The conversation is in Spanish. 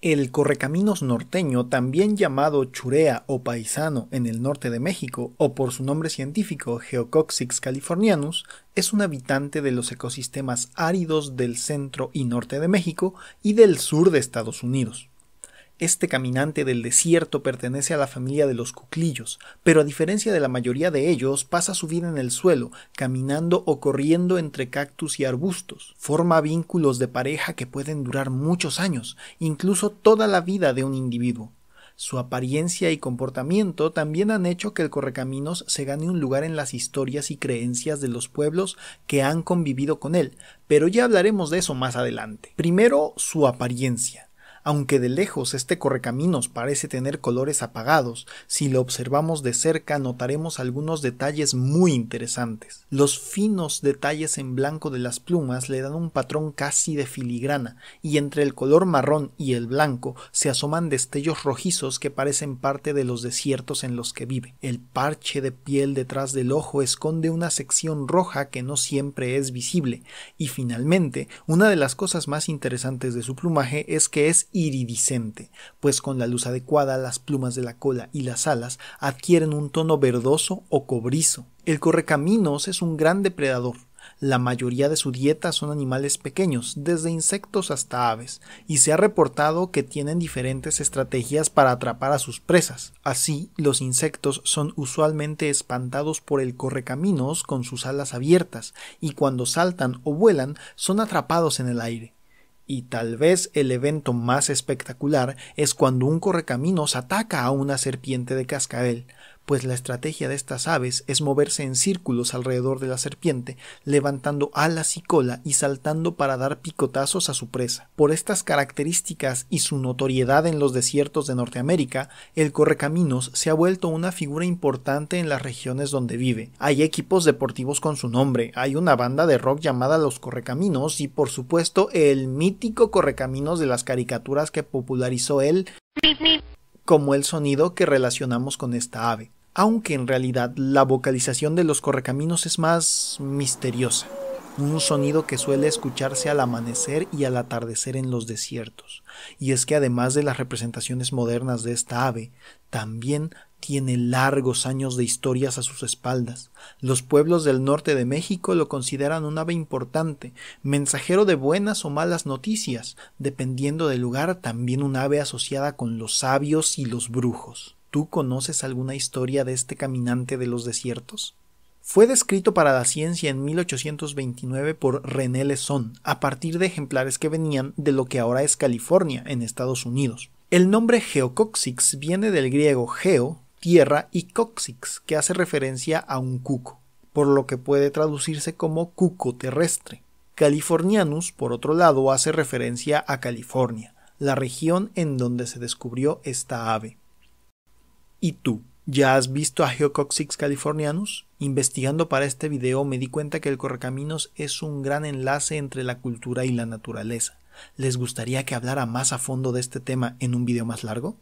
El correcaminos norteño, también llamado churea o paisano en el norte de México, o por su nombre científico Geococcix californianus, es un habitante de los ecosistemas áridos del centro y norte de México y del sur de Estados Unidos. Este caminante del desierto pertenece a la familia de los cuclillos, pero a diferencia de la mayoría de ellos, pasa su vida en el suelo, caminando o corriendo entre cactus y arbustos. Forma vínculos de pareja que pueden durar muchos años, incluso toda la vida de un individuo. Su apariencia y comportamiento también han hecho que el correcaminos se gane un lugar en las historias y creencias de los pueblos que han convivido con él, pero ya hablaremos de eso más adelante. Primero, su apariencia. Aunque de lejos este correcaminos parece tener colores apagados, si lo observamos de cerca notaremos algunos detalles muy interesantes. Los finos detalles en blanco de las plumas le dan un patrón casi de filigrana, y entre el color marrón y el blanco se asoman destellos rojizos que parecen parte de los desiertos en los que vive. El parche de piel detrás del ojo esconde una sección roja que no siempre es visible, y finalmente, una de las cosas más interesantes de su plumaje es que es iridiscente, pues con la luz adecuada las plumas de la cola y las alas adquieren un tono verdoso o cobrizo. El correcaminos es un gran depredador. La mayoría de su dieta son animales pequeños, desde insectos hasta aves, y se ha reportado que tienen diferentes estrategias para atrapar a sus presas. Así, los insectos son usualmente espantados por el correcaminos con sus alas abiertas, y cuando saltan o vuelan son atrapados en el aire. Y tal vez el evento más espectacular es cuando un correcaminos ataca a una serpiente de cascabel, pues la estrategia de estas aves es moverse en círculos alrededor de la serpiente, levantando alas y cola y saltando para dar picotazos a su presa. Por estas características y su notoriedad en los desiertos de Norteamérica, el correcaminos se ha vuelto una figura importante en las regiones donde vive. Hay equipos deportivos con su nombre, hay una banda de rock llamada Los Correcaminos y por supuesto el mítico correcaminos de las caricaturas que popularizó él como el sonido que relacionamos con esta ave aunque en realidad la vocalización de los correcaminos es más misteriosa, un sonido que suele escucharse al amanecer y al atardecer en los desiertos, y es que además de las representaciones modernas de esta ave, también tiene largos años de historias a sus espaldas. Los pueblos del norte de México lo consideran un ave importante, mensajero de buenas o malas noticias, dependiendo del lugar, también un ave asociada con los sabios y los brujos. ¿Tú conoces alguna historia de este caminante de los desiertos? Fue descrito para la ciencia en 1829 por René Lesson, a partir de ejemplares que venían de lo que ahora es California, en Estados Unidos. El nombre Geococcix viene del griego geo, tierra, y coccix, que hace referencia a un cuco, por lo que puede traducirse como cuco terrestre. Californianus, por otro lado, hace referencia a California, la región en donde se descubrió esta ave. ¿Y tú? ¿Ya has visto a Geococcyx Californianus? Investigando para este video me di cuenta que el Correcaminos es un gran enlace entre la cultura y la naturaleza. ¿Les gustaría que hablara más a fondo de este tema en un video más largo?